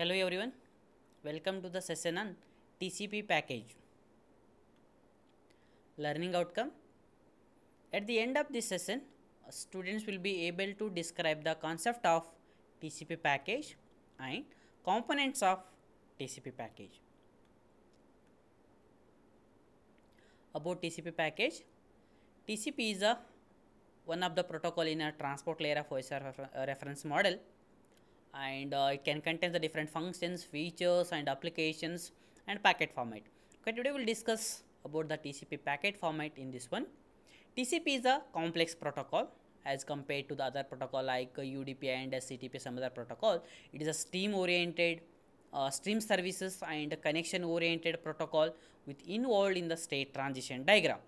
Hello everyone, welcome to the session on TCP package. Learning outcome. At the end of this session, students will be able to describe the concept of TCP package and components of TCP package. About TCP package, TCP is a one of the protocol in a transport layer of OSR reference model and uh, it can contain the different functions, features and applications and packet format. Okay, today we'll discuss about the TCP packet format in this one. TCP is a complex protocol as compared to the other protocol like UDP and HTTP some other protocol. It is a stream oriented uh, stream services and connection oriented protocol with involved in the state transition diagram.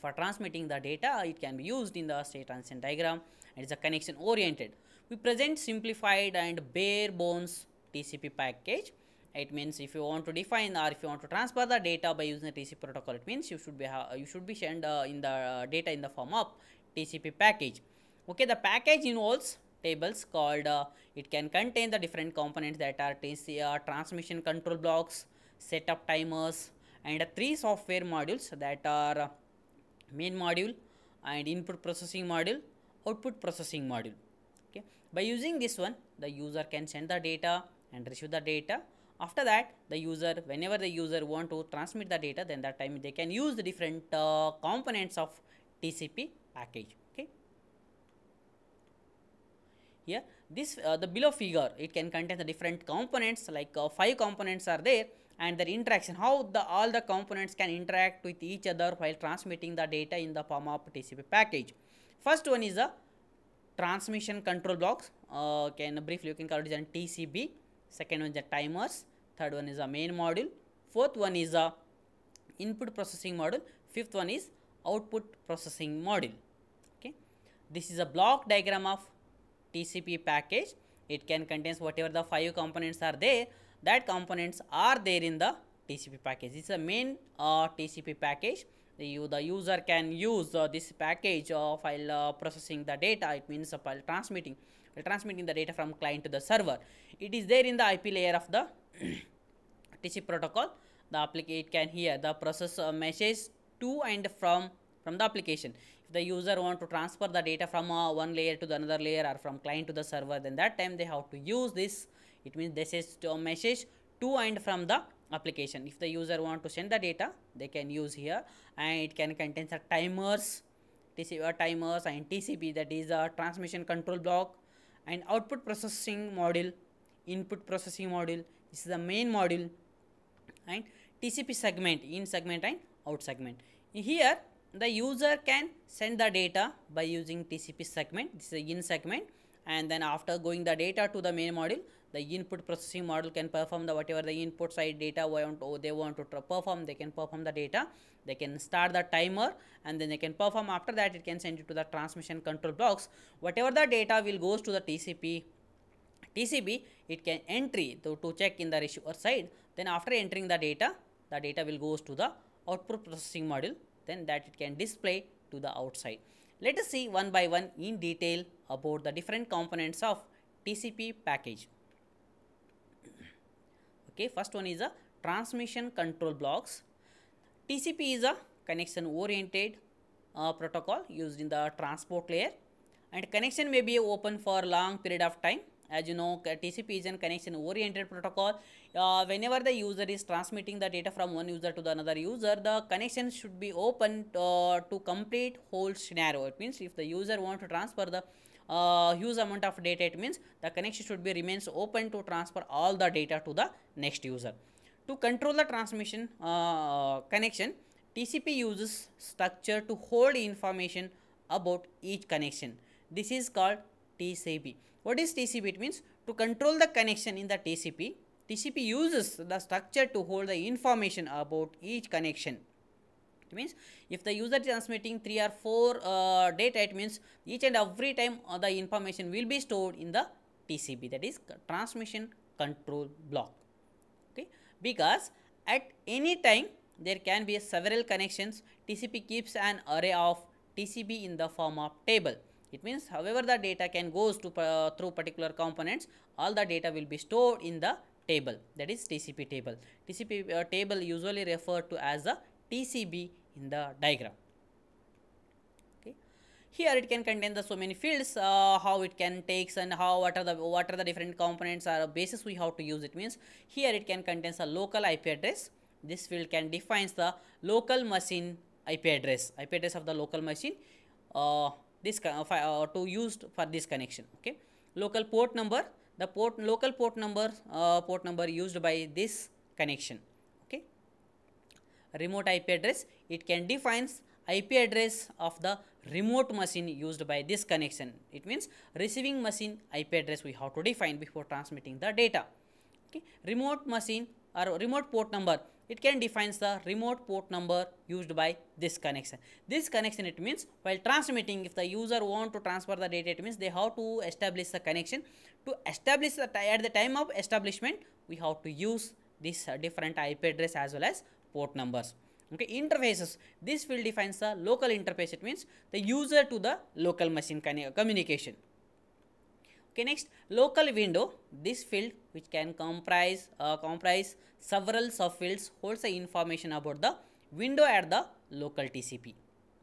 For transmitting the data, it can be used in the state transition diagram and it is a connection oriented we present simplified and bare bones TCP package. It means if you want to define or if you want to transfer the data by using the TCP protocol, it means you should be you should be send uh, in the uh, data in the form of TCP package. Okay, the package involves tables called uh, it can contain the different components that are TCR uh, transmission control blocks, setup timers, and three software modules that are uh, main module and input processing module, output processing module. By using this one, the user can send the data and receive the data. After that, the user, whenever the user want to transmit the data, then that time they can use the different uh, components of TCP package. Okay. Here, this uh, the below figure it can contain the different components like uh, five components are there and their interaction how the all the components can interact with each other while transmitting the data in the form of tcp package first one is the transmission control blocks in uh, can briefly you can call it as TCB second one is the timers third one is the main module fourth one is the input processing module fifth one is output processing module okay this is a block diagram of TCP package it can contains whatever the five components are there that components are there in the TCP package. It's a main uh, TCP package the user can use uh, this package of file uh, processing the data it means file transmitting while transmitting the data from client to the server it is there in the ip layer of the tcp protocol the application can hear the process uh, messages to and from from the application. If the user want to transfer the data from uh, one layer to the another layer or from client to the server, then that time they have to use this. It means this is to message to and from the application if the user want to send the data they can use here and it can contain some timers TCP uh, timers and TCP that is a transmission control block and output processing module input processing module this is the main module and TCP segment in segment and out segment here the user can send the data by using TCP segment this is in segment and then after going the data to the main module the input processing model can perform the whatever the input side data want or oh, they want to perform they can perform the data they can start the timer and then they can perform after that it can send it to the transmission control blocks whatever the data will goes to the tcp tcb it can entry to, to check in the receiver side then after entering the data the data will goes to the output processing module then that it can display to the outside let us see one by one in detail about the different components of tcp package okay first one is a transmission control blocks tcp is a connection oriented uh, protocol used in the transport layer and connection may be open for long period of time as you know tcp is a connection oriented protocol uh, whenever the user is transmitting the data from one user to the another user the connection should be open uh, to complete whole scenario it means if the user want to transfer the uh, huge amount of data it means the connection should be remains open to transfer all the data to the next user to control the transmission uh, connection tcp uses structure to hold information about each connection this is called tcp what is tcp it means to control the connection in the tcp tcp uses the structure to hold the information about each connection it means if the user transmitting 3 or 4 uh, data, it means each and every time uh, the information will be stored in the TCB that is transmission control block. Okay, because at any time there can be several connections. TCP keeps an array of TCB in the form of table. It means however the data can goes to uh, through particular components, all the data will be stored in the table that is TCP table. TCP uh, table usually referred to as a PCB in the diagram. Okay. Here it can contain the so many fields, uh, how it can takes and how what are the what are the different components or basis we have to use. It means here it can contains a local IP address. This field can defines the local machine IP address, IP address of the local machine. Uh, this uh, uh, to used for this connection. Okay, local port number, the port local port number uh, port number used by this connection remote IP address, it can defines IP address of the remote machine used by this connection. It means receiving machine IP address we have to define before transmitting the data. Okay. Remote machine or remote port number, it can defines the remote port number used by this connection. This connection it means while transmitting if the user want to transfer the data it means they have to establish the connection. To establish the at the time of establishment we have to use this uh, different IP address as well as port numbers okay interfaces this field defines the local interface it means the user to the local machine uh, communication okay next local window this field which can comprise uh, comprise several subfields holds the information about the window at the local tcp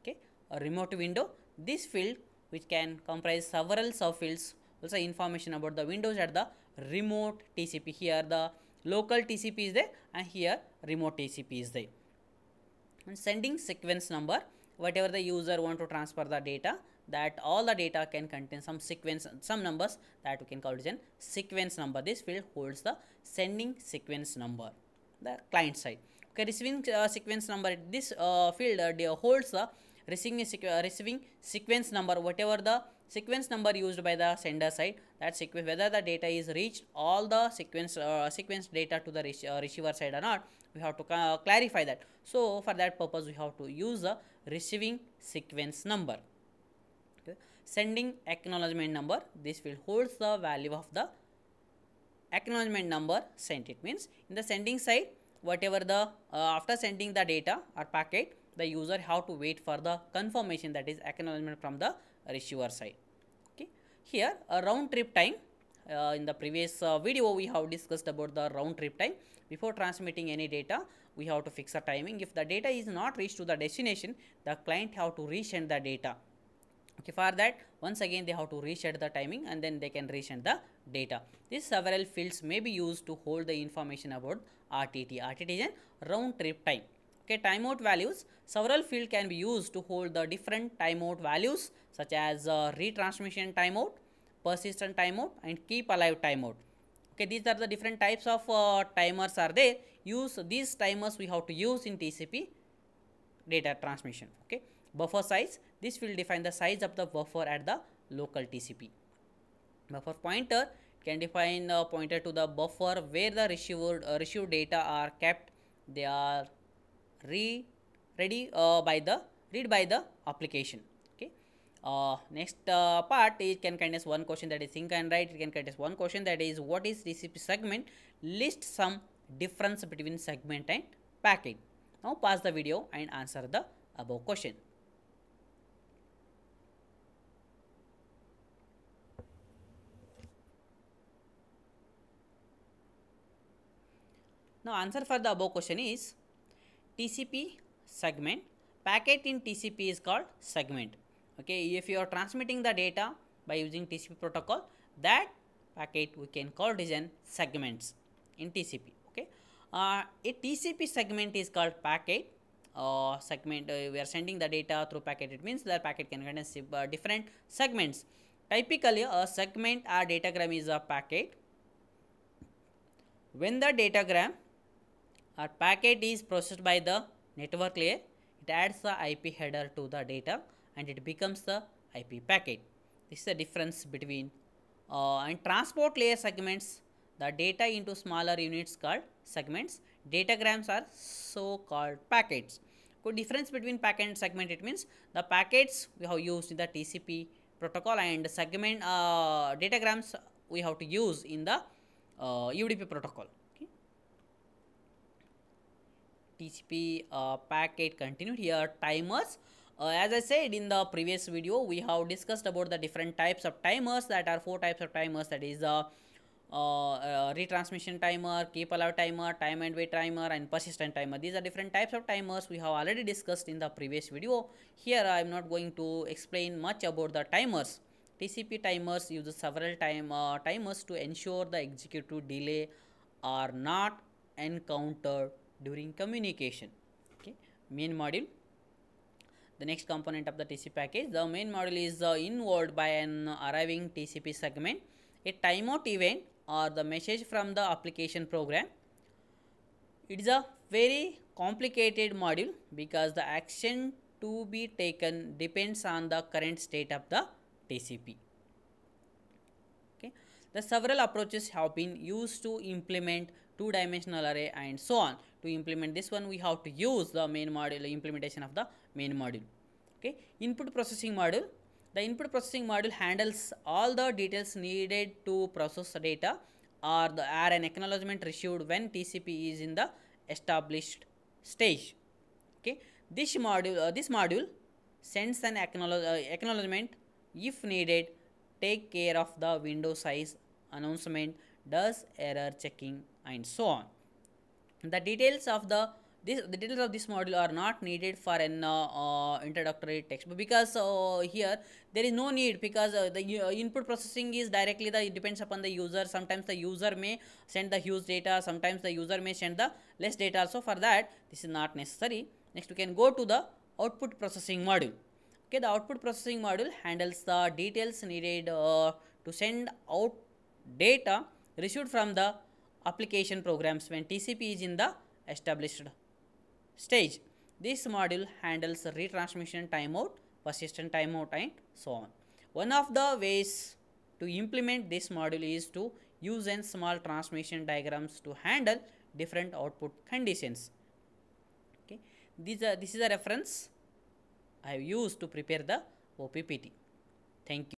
okay a remote window this field which can comprise several subfields also information about the windows at the remote tcp here the local tcp is there and here remote TCP is there. And sending sequence number, whatever the user want to transfer the data, that all the data can contain some sequence, some numbers that we can call it as sequence number. This field holds the sending sequence number, the client side. Okay, receiving uh, sequence number, this uh, field uh, holds the receiving, uh, receiving sequence number, whatever the sequence number used by the sender side that sequence whether the data is reached all the sequence uh, sequence data to the uh, receiver side or not we have to uh, clarify that so for that purpose we have to use the receiving sequence number okay. sending acknowledgement number this will holds the value of the acknowledgement number sent it means in the sending side whatever the uh, after sending the data or packet the user have to wait for the confirmation that is acknowledgement from the receiver side okay here a round trip time uh, in the previous uh, video we have discussed about the round trip time before transmitting any data we have to fix a timing if the data is not reached to the destination the client have to resend the data okay for that once again they have to reset the timing and then they can resend the data these several fields may be used to hold the information about rtt rtt is a round trip time Okay, timeout values, several fields can be used to hold the different timeout values such as uh, retransmission timeout, persistent timeout and keep alive timeout. Okay, these are the different types of uh, timers are there. Use these timers we have to use in TCP data transmission. Okay, buffer size, this will define the size of the buffer at the local TCP. Buffer pointer can define the uh, pointer to the buffer where the received, uh, received data are kept. They are ready uh, by the read by the application okay uh, next uh, part is can contain one question that is think and write it can contain one question that is what is recipe segment list some difference between segment and packet now pause the video and answer the above question Now answer for the above question is TCP segment. Packet in TCP is called segment. Okay, if you are transmitting the data by using TCP protocol, that packet we can call it as segments in TCP. Okay, uh, a TCP segment is called packet. Uh, segment uh, we are sending the data through packet. It means that packet can contain uh, different segments. Typically, a segment or datagram is a packet. When the datagram our packet is processed by the network layer it adds the ip header to the data and it becomes the ip packet this is the difference between uh, and transport layer segments the data into smaller units called segments datagrams are so called packets so difference between packet and segment it means the packets we have used in the tcp protocol and segment uh, datagrams we have to use in the uh, udp protocol TCP uh, packet continued here timers uh, as I said in the previous video we have discussed about the different types of timers that are four types of timers that is the uh, uh, uh, retransmission timer, keep alive timer, time and wait timer and persistent timer. These are different types of timers we have already discussed in the previous video. Here I am not going to explain much about the timers. TCP timers use several time, uh, timers to ensure the executive delay are not encountered during communication okay main module the next component of the TCP package the main module is uh, involved by an arriving TCP segment a timeout event or the message from the application program it is a very complicated module because the action to be taken depends on the current state of the TCP the several approaches have been used to implement two-dimensional array and so on. To implement this one, we have to use the main module, implementation of the main module. Okay, input processing module. The input processing module handles all the details needed to process data or the are an acknowledgement received when TCP is in the established stage. Okay, this module, uh, this module sends an acknowledge, uh, acknowledgement if needed take care of the window size announcement, does error checking and so on. The details of the this, the details of this module are not needed for an uh, uh, introductory textbook because uh, here there is no need because uh, the uh, input processing is directly the depends upon the user sometimes the user may send the huge data sometimes the user may send the less data so for that this is not necessary next we can go to the output processing module okay the output processing module handles the details needed uh, to send out data received from the application programs when TCP is in the established stage. This module handles retransmission timeout, persistent timeout and so on. One of the ways to implement this module is to use n small transmission diagrams to handle different output conditions. Okay. These are, this is a reference I have used to prepare the OPPT. Thank you.